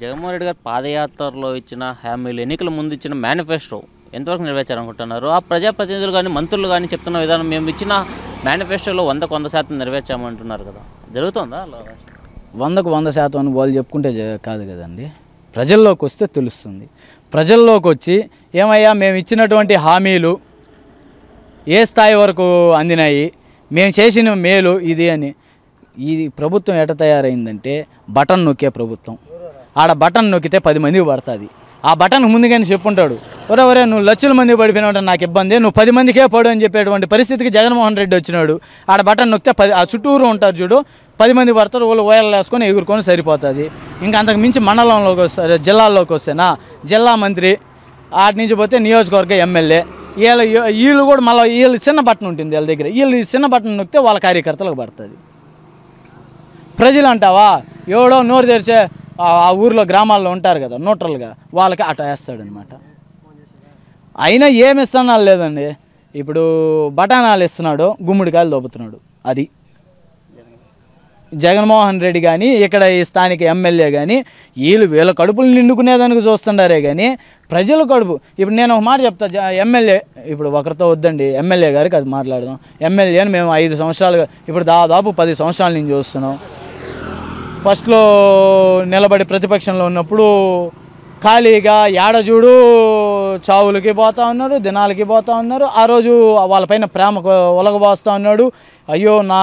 జగన్మోహన్ రెడ్డి గారు పాదయాత్రలో ఇచ్చిన హామీలు ఎన్నికల ముందు ఇచ్చిన మేనిఫెస్టో ఎంతవరకు నెరవేర్చాలనుకుంటున్నారు ఆ ప్రజాప్రతినిధులు కానీ మంత్రులు కానీ చెప్తున్న విధానం మేము ఇచ్చిన మేనిఫెస్టోలో వందకు వంద శాతం నెరవేర్చామంటున్నారు కదా జరుగుతుందా వందకు వంద శాతం అని వాళ్ళు చెప్పుకుంటే కాదు కదండి ప్రజల్లోకి వస్తే తెలుస్తుంది ప్రజల్లోకి వచ్చి ఏమయ్యా మేము ఇచ్చినటువంటి హామీలు ఏ స్థాయి వరకు అందినాయి మేము చేసిన మేలు ఇది అని ఈ ప్రభుత్వం ఎట తయారైందంటే బటన్ నొక్కే ప్రభుత్వం ఆడ బటన్ నొక్కితే పది మందికి పడుతుంది ఆ బటన్ ముందుగానే చెప్పుంటాడు ఒరే ఒరే నువ్వు లక్షల మంది పడిపోయినావు నాకు ఇబ్బంది నువ్వు పది మందికే పడు అని చెప్పేటువంటి పరిస్థితికి జగన్మోహన్ రెడ్డి వచ్చినాడు ఆడ బటన్ నొక్కితే పది ఆ చుట్టూరు ఉంటారు చూడు పది మంది పడతారు వాళ్ళు ఓయలు వేసుకొని ఎగురుకొని సరిపోతుంది ఇంకా అంతకు మించి మండలంలోకి వస్తారు జిల్లాల్లోకి వస్తేనా జిల్లా మంత్రి ఆటి నుంచి పోతే నియోజకవర్గ ఎమ్మెల్యే వీళ్ళ వీళ్ళు కూడా మళ్ళీ వీళ్ళు చిన్న బటన్ ఉంటుంది వీళ్ళ దగ్గర వీళ్ళు చిన్న బటన్ నొక్కితే వాళ్ళ కార్యకర్తలకు పడుతుంది ప్రజలు అంటావా ఎవడో నోరు తెరిచే ఆ ఊర్లో గ్రామాల్లో ఉంటారు కదా న్యూట్రల్గా వాళ్ళకి అట వేస్తాడనమాట అయినా ఏమి ఇస్తున్నాడు లేదండి ఇప్పుడు బఠానాలు ఇస్తున్నాడు గుమ్మడికాయలు దొబ్బుతున్నాడు అది జగన్మోహన్ రెడ్డి కానీ ఇక్కడ ఈ స్థానిక ఎమ్మెల్యే కానీ వీళ్ళు వీళ్ళ కడుపులు నిండుకునేదానికి చూస్తుండారే కానీ ప్రజల కడుపు ఇప్పుడు నేను ఒక మాట చెప్తా ఎమ్మెల్యే ఇప్పుడు ఒకరితో వద్దండి ఎమ్మెల్యే గారికి అది మాట్లాడదాం అని మేము ఐదు సంవత్సరాలుగా ఇప్పుడు దాదాపు పది సంవత్సరాల నుంచి చూస్తున్నాం ఫస్ట్లో నిలబడి ప్రతిపక్షంలో ఉన్నప్పుడు ఖాళీగా ఏడజూడు చావులకి పోతా ఉన్నారు దినాలకి పోతా ఉన్నారు ఆ రోజు వాళ్ళపైన ప్రేమ ఒలగబోస్తూ ఉన్నాడు అయ్యో నా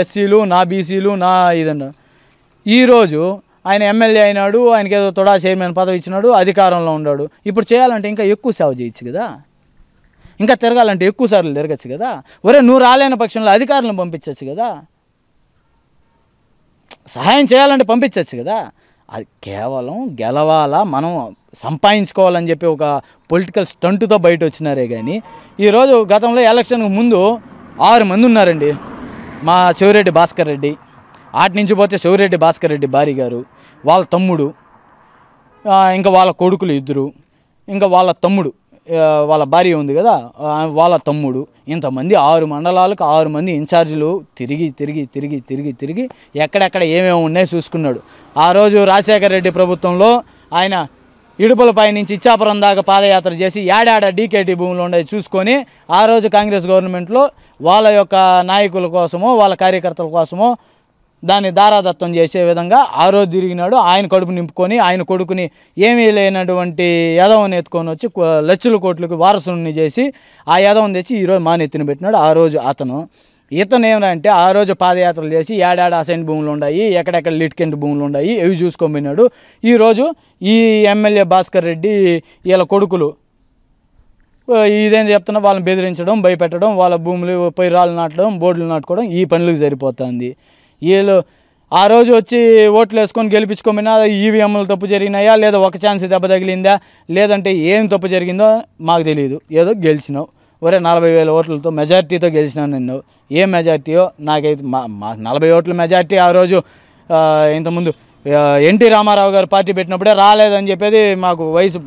ఎస్సీలు నా బీసీలు నా ఇదన్న ఈరోజు ఆయన ఎమ్మెల్యే అయినాడు ఆయనకి ఏదో తొడా చైర్మన్ పదవి ఇచ్చినాడు అధికారంలో ఉన్నాడు ఇప్పుడు చేయాలంటే ఇంకా ఎక్కువ సేవ చేయొచ్చు కదా ఇంకా తిరగాలంటే ఎక్కువ సార్లు తిరగచ్చు కదా ఒరే నువ్వు రాలేని పక్షంలో అధికారులను పంపించవచ్చు కదా సహాయం చేయాలంటే పంపించవచ్చు కదా అది కేవలం గెలవాలా మనం సంపాదించుకోవాలని చెప్పి ఒక పొలిటికల్ స్టంటుతో బయట వచ్చినారే కానీ ఈరోజు గతంలో ఎలక్షన్కు ముందు ఆరు మంది ఉన్నారండి మా శివరెడ్డి భాస్కర్ రెడ్డి ఆటి నుంచి పోతే శివరెడ్డి భాస్కర్ రెడ్డి భార్య గారు వాళ్ళ తమ్ముడు ఇంకా వాళ్ళ కొడుకులు ఇద్దరు ఇంకా వాళ్ళ తమ్ముడు వాళ్ళ భార్య ఉంది కదా వాళ్ళ తమ్ముడు ఇంతమంది ఆరు మండలాలకు ఆరు మంది ఇన్ఛార్జీలు తిరిగి తిరిగి తిరిగి తిరిగి తిరిగి ఎక్కడెక్కడ ఏమేమి ఉన్నాయో చూసుకున్నాడు ఆ రోజు రాజశేఖర రెడ్డి ప్రభుత్వంలో ఆయన ఇడుపులపై నుంచి ఇచ్చాపురం దాకా పాదయాత్ర చేసి ఏడాడ డీకేటీ భూములు ఉండేది చూసుకొని ఆ రోజు కాంగ్రెస్ గవర్నమెంట్లో వాళ్ళ యొక్క నాయకుల కోసమో వాళ్ళ కార్యకర్తల కోసమో దాన్ని దారాదత్తం చేసే విధంగా ఆ రోజు తిరిగినాడు ఆయన కడుపు నింపుకొని ఆయన కొడుకుని ఏమీ లేనటువంటి యదవని ఎత్తుకొని వచ్చి లక్షల కోట్లకు వారసుని చేసి ఆ యదవని తెచ్చి ఈరోజు నెత్తిన పెట్టినాడు ఆ రోజు అతను ఇతను ఏమంటే ఆ రోజు పాదయాత్రలు చేసి ఏడాడు అసెంట్ భూములు ఉన్నాయి ఎక్కడెక్కడ లిట్కెంట్ భూములు ఉన్నాయి ఇవి చూసుకొని పోయినాడు ఈరోజు ఈ ఎమ్మెల్యే భాస్కర్ రెడ్డి వీళ్ళ కొడుకులు ఇదేం చెప్తున్నా వాళ్ళని బెదిరించడం భయపెట్టడం వాళ్ళ భూములు పొయ్యి రాళ్ళు నాటడం బోర్డులు నాటుకోవడం ఈ పనులకు సరిపోతుంది వీళ్ళు ఆ రోజు వచ్చి ఓట్లు వేసుకొని గెలిపించుకోమన్నా ఈవీఎంలు e తప్పు జరిగినాయా లేదా ఒక ఛాన్స్ దెబ్బ తగిలిందా లేదంటే ఏం తప్పు జరిగిందో మాకు తెలియదు ఏదో గెలిచినావు ఒరే నలభై వేల ఓట్లతో మెజార్టీతో గెలిచినావు నిన్ను ఏ మెజార్టీయో నాకైతే మా మా నలభై ఓట్ల మెజార్టీ ఆ రోజు ఇంతకుముందు ఎన్టీ రామారావు గారు పార్టీ పెట్టినప్పుడే రాలేదని చెప్పేది మాకు వయసు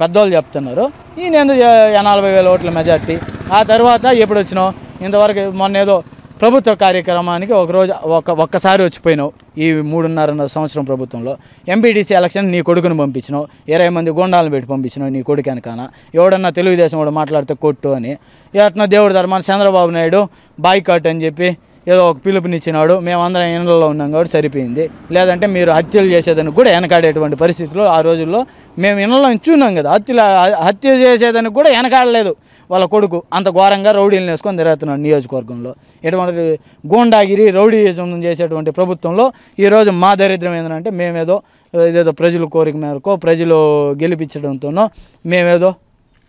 పెద్దోళ్ళు చెప్తున్నారు ఈయన ఎందుకు నలభై వేల ఓట్ల మెజార్టీ ఆ తర్వాత ఎప్పుడు వచ్చినావు ఇంతవరకు మొన్న ఏదో ప్రభుత్వ కార్యక్రమానికి ఒకరోజు ఒక ఒక్కసారి వచ్చిపోయినావు ఈ మూడున్నర సంవత్సరం ప్రభుత్వంలో ఎంపీటీసీ ఎలక్షన్ నీ కొడుకును పంపించినావు ఇరవై మంది గుండాలను పెట్టి పంపించినావు నీ కొడుకు వెనకాన ఎవడన్నా తెలుగుదేశం కూడా మాట్లాడితే కొట్టు అని ఎట్లా దేవుడు ధర్మాన్ని చంద్రబాబు నాయుడు కట్ అని చెప్పి ఏదో ఒక పిలుపునిచ్చినాడు మేమందరం ఎండలో ఉన్నాం కాబట్టి సరిపోయింది లేదంటే మీరు హత్యలు చేసేదానికి కూడా వెనకాడేటువంటి పరిస్థితులు ఆ రోజుల్లో మేము ఇళ్ళలో ఉన్నాం కదా హత్యలు హత్య చేసేదానికి కూడా వెనకాడలేదు వాళ్ళ కొడుకు అంత ఘోరంగా రౌడీలు వేసుకొని తిరుగుతున్నాడు నియోజకవర్గంలో ఎటువంటి గూండాగిరి రౌడీజం చేసేటువంటి ప్రభుత్వంలో ఈరోజు మా దరిద్రం ఏంటంటే మేమేదో ఇదేదో ప్రజల కోరిక మేరకు ప్రజలు గెలిపించడంతోనో మేమేదో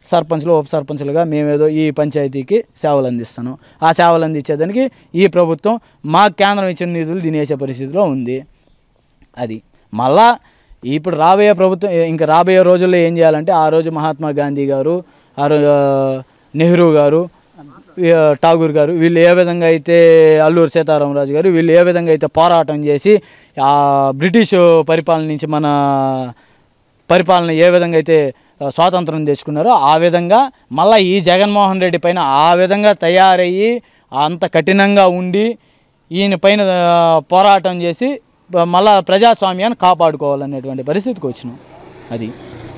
సర్పంచ్లు ఉప సర్పంచ్లుగా మేమేదో ఈ పంచాయతీకి సేవలు అందిస్తాను ఆ సేవలు అందించేదానికి ఈ ప్రభుత్వం మా కేంద్రం ఇచ్చిన నిధులు తినేసే పరిస్థితిలో ఉంది అది మళ్ళా ఇప్పుడు రాబోయే ప్రభుత్వం ఇంకా రాబోయే రోజుల్లో ఏం చేయాలంటే ఆ రోజు మహాత్మా గాంధీ గారు ఆ రోజు నెహ్రూ గారు ఠాగూర్ గారు వీళ్ళు ఏ విధంగా అయితే అల్లూరు సీతారామరాజు గారు వీళ్ళు ఏ విధంగా అయితే పోరాటం చేసి ఆ బ్రిటిష్ పరిపాలన నుంచి మన పరిపాలన ఏ విధంగా అయితే స్వాతంత్రం తెచ్చుకున్నారో ఆ విధంగా మళ్ళీ ఈ జగన్మోహన్ రెడ్డి పైన ఆ విధంగా తయారయ్యి అంత కఠినంగా ఉండి ఈయన పైన పోరాటం చేసి మళ్ళా ప్రజాస్వామ్యాన్ని కాపాడుకోవాలనేటువంటి పరిస్థితికి వచ్చినాం అది